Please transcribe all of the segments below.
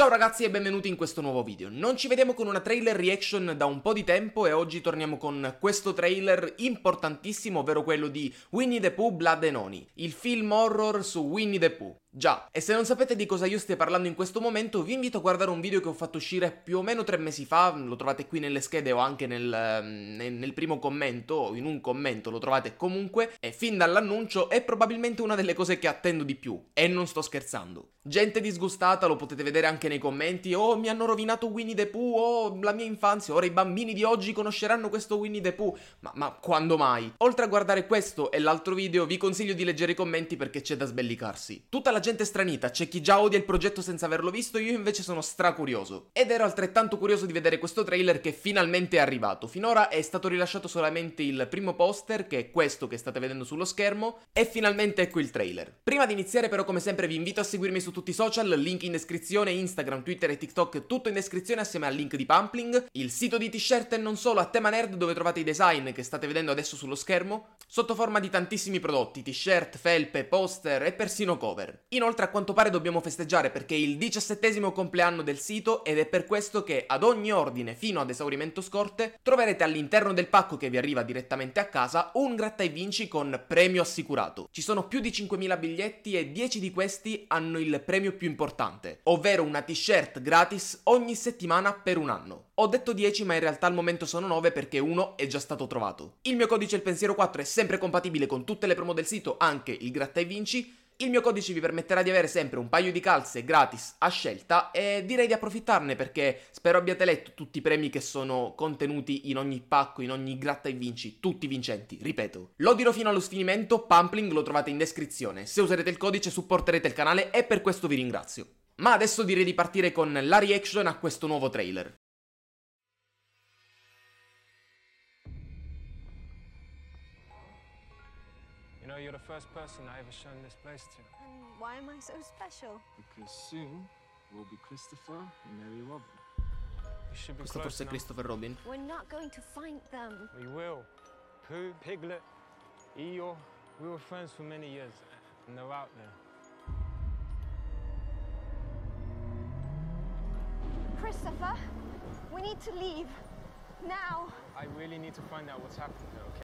Ciao ragazzi e benvenuti in questo nuovo video. Non ci vediamo con una trailer reaction da un po' di tempo e oggi torniamo con questo trailer importantissimo, ovvero quello di Winnie the Pooh Blood and Honey, il film horror su Winnie the Pooh. Già, e se non sapete di cosa io stia parlando in questo momento, vi invito a guardare un video che ho fatto uscire più o meno tre mesi fa, lo trovate qui nelle schede o anche nel, ehm, nel primo commento, o in un commento lo trovate comunque, e fin dall'annuncio è probabilmente una delle cose che attendo di più, e non sto scherzando. Gente disgustata, lo potete vedere anche nei commenti, oh mi hanno rovinato Winnie the Pooh, oh la mia infanzia, ora i bambini di oggi conosceranno questo Winnie the Pooh, ma, ma quando mai? Oltre a guardare questo e l'altro video, vi consiglio di leggere i commenti perché c'è da sbellicarsi. Tutta la la gente stranita, c'è chi già odia il progetto senza averlo visto, io invece sono stracurioso. Ed ero altrettanto curioso di vedere questo trailer che finalmente è arrivato. Finora è stato rilasciato solamente il primo poster, che è questo che state vedendo sullo schermo, e finalmente ecco il trailer. Prima di iniziare però come sempre vi invito a seguirmi su tutti i social, link in descrizione, Instagram, Twitter e TikTok, tutto in descrizione assieme al link di Pumpling, il sito di t-shirt e non solo a tema nerd dove trovate i design che state vedendo adesso sullo schermo, sotto forma di tantissimi prodotti, t-shirt, felpe, poster e persino cover. Inoltre a quanto pare dobbiamo festeggiare perché è il diciassettesimo compleanno del sito ed è per questo che ad ogni ordine fino ad esaurimento scorte troverete all'interno del pacco che vi arriva direttamente a casa un gratta e vinci con premio assicurato. Ci sono più di 5.000 biglietti e 10 di questi hanno il premio più importante, ovvero una t-shirt gratis ogni settimana per un anno. Ho detto 10 ma in realtà al momento sono 9 perché uno è già stato trovato. Il mio codice il pensiero 4 è sempre compatibile con tutte le promo del sito, anche il gratta e vinci il mio codice vi permetterà di avere sempre un paio di calze gratis a scelta e direi di approfittarne perché spero abbiate letto tutti i premi che sono contenuti in ogni pacco, in ogni gratta e vinci, tutti vincenti, ripeto. Lo dirò fino allo sfinimento, Pumpling lo trovate in descrizione, se userete il codice supporterete il canale e per questo vi ringrazio. Ma adesso direi di partire con la reaction a questo nuovo trailer. know, you're the first person I ever shown this place to. And why am I so special? Because soon we will be Christopher and Mary Robin. You should be Christopher close Christopher Robin. We're not going to find them. We will. Pooh, Piglet, Eeyore, we were friends for many years, and they're out there. Christopher, we need to leave. Now. I really need to find out what's happened, okay?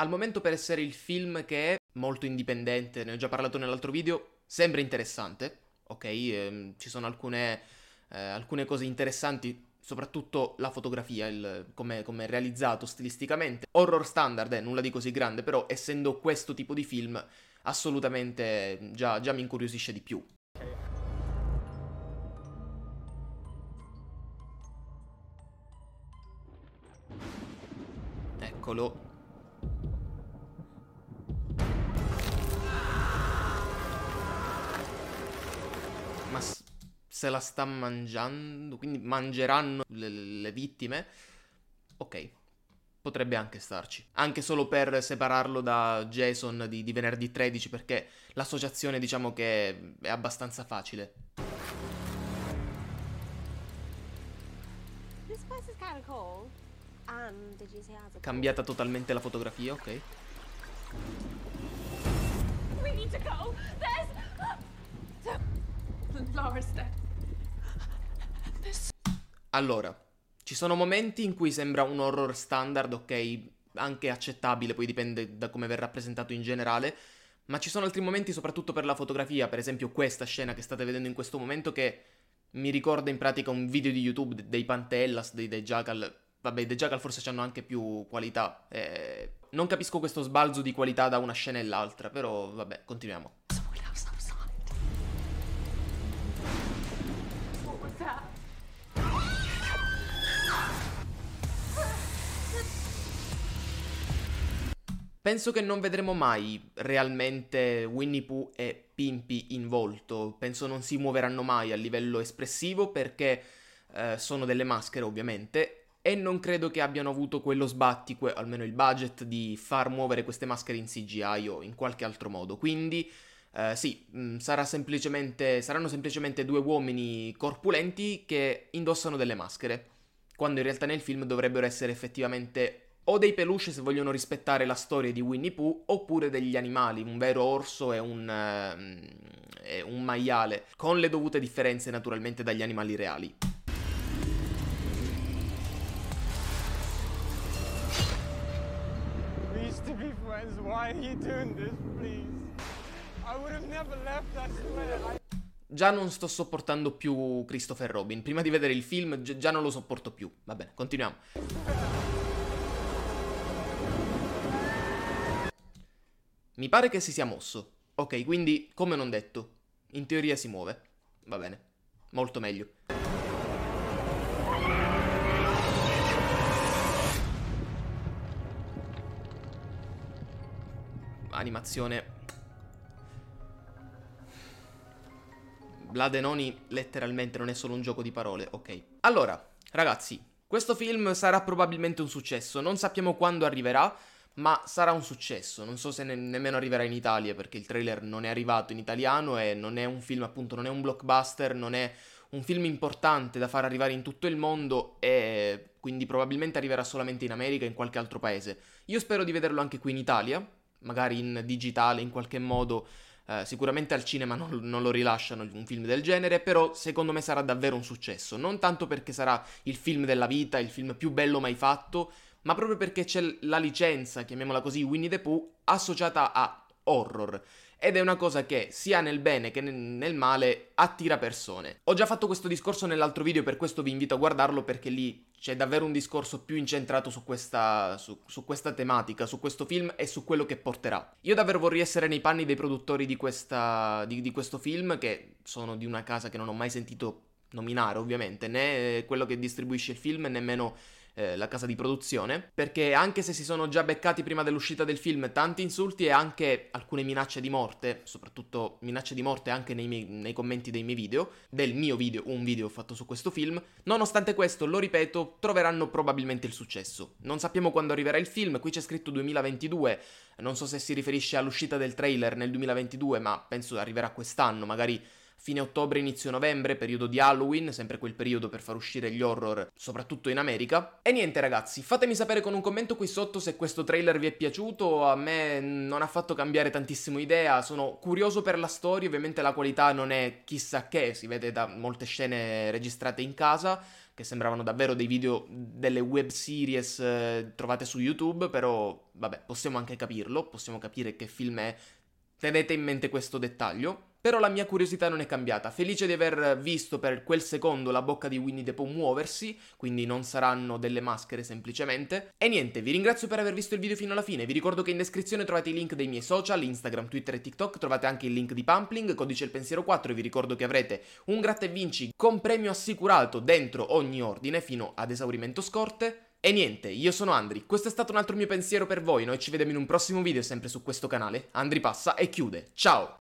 Al momento per essere il film che è molto indipendente, ne ho già parlato nell'altro video, sembra interessante, ok? Ehm, ci sono alcune, eh, alcune, cose interessanti, soprattutto la fotografia, come è realizzato stilisticamente. Horror standard, eh, nulla di così grande, però essendo questo tipo di film assolutamente mm, già, già mi incuriosisce di più. Eccolo, se la sta mangiando, quindi mangeranno le, le vittime, ok, potrebbe anche starci. Anche solo per separarlo da Jason di, di, venerdì 13, perché l'associazione diciamo che è abbastanza facile. Cool. Um, And, Cambiata totalmente la fotografia, ok. We need to go. There's... The allora, ci sono momenti in cui sembra un horror standard, ok, anche accettabile, poi dipende da come verrà presentato in generale, ma ci sono altri momenti, soprattutto per la fotografia, per esempio questa scena che state vedendo in questo momento che mi ricorda in pratica un video di YouTube dei Pantellas, dei The Jackal, vabbè, i The Jackal forse hanno anche più qualità, eh, non capisco questo sbalzo di qualità da una scena e l'altra, però vabbè, continuiamo. Penso che non vedremo mai realmente Winnie Pooh e Pimpi in volto, penso non si muoveranno mai a livello espressivo perché eh, sono delle maschere ovviamente e non credo che abbiano avuto quello sbattico, almeno il budget, di far muovere queste maschere in CGI o in qualche altro modo. Quindi eh, sì, mm, sarà semplicemente, saranno semplicemente due uomini corpulenti che indossano delle maschere, quando in realtà nel film dovrebbero essere effettivamente o dei peluche se vogliono rispettare la storia di Winnie Pooh, oppure degli animali, un vero orso e un, eh, un maiale, con le dovute differenze naturalmente dagli animali reali. Già non sto sopportando più Christopher Robin. Prima di vedere il film già non lo sopporto più. Va bene, continuiamo. Mi pare che si sia mosso. Ok, quindi, come non detto, in teoria si muove. Va bene. Molto meglio. Animazione. Bladenoni letteralmente non è solo un gioco di parole, ok. Allora, ragazzi, questo film sarà probabilmente un successo, non sappiamo quando arriverà, ma sarà un successo. Non so se ne- nemmeno arriverà in Italia perché il trailer non è arrivato in italiano e non è un film, appunto, non è un blockbuster, non è un film importante da far arrivare in tutto il mondo e quindi probabilmente arriverà solamente in America e in qualche altro paese. Io spero di vederlo anche qui in Italia, magari in digitale in qualche modo. Eh, sicuramente al cinema non, non lo rilasciano un film del genere, però secondo me sarà davvero un successo. Non tanto perché sarà il film della vita, il film più bello mai fatto, ma proprio perché c'è la licenza, chiamiamola così, Winnie the Pooh, associata a horror. Ed è una cosa che sia nel bene che nel male attira persone. Ho già fatto questo discorso nell'altro video, per questo vi invito a guardarlo perché lì c'è davvero un discorso più incentrato su questa, su, su questa tematica, su questo film e su quello che porterà. Io davvero vorrei essere nei panni dei produttori di, questa, di, di questo film, che sono di una casa che non ho mai sentito nominare ovviamente, né quello che distribuisce il film, nemmeno eh, la casa di produzione, perché anche se si sono già beccati prima dell'uscita del film tanti insulti e anche alcune minacce di morte, soprattutto minacce di morte anche nei, miei, nei commenti dei miei video, del mio video, un video fatto su questo film, nonostante questo, lo ripeto, troveranno probabilmente il successo. Non sappiamo quando arriverà il film, qui c'è scritto 2022, non so se si riferisce all'uscita del trailer nel 2022, ma penso arriverà quest'anno, magari fine ottobre, inizio novembre, periodo di Halloween, sempre quel periodo per far uscire gli horror, soprattutto in America. E niente ragazzi, fatemi sapere con un commento qui sotto se questo trailer vi è piaciuto, a me non ha fatto cambiare tantissimo idea, sono curioso per la storia, ovviamente la qualità non è chissà che, si vede da molte scene registrate in casa, che sembravano davvero dei video delle web series eh, trovate su YouTube, però vabbè, possiamo anche capirlo, possiamo capire che film è. Tenete in mente questo dettaglio. Però la mia curiosità non è cambiata, felice di aver visto per quel secondo la bocca di Winnie the Pooh muoversi, quindi non saranno delle maschere semplicemente. E niente, vi ringrazio per aver visto il video fino alla fine, vi ricordo che in descrizione trovate i link dei miei social, Instagram, Twitter e TikTok, trovate anche il link di Pumpling, codice il pensiero 4 e vi ricordo che avrete un gratta e vinci con premio assicurato dentro ogni ordine fino ad esaurimento scorte. E niente, io sono Andri, questo è stato un altro mio pensiero per voi, noi ci vediamo in un prossimo video sempre su questo canale, Andri passa e chiude, ciao!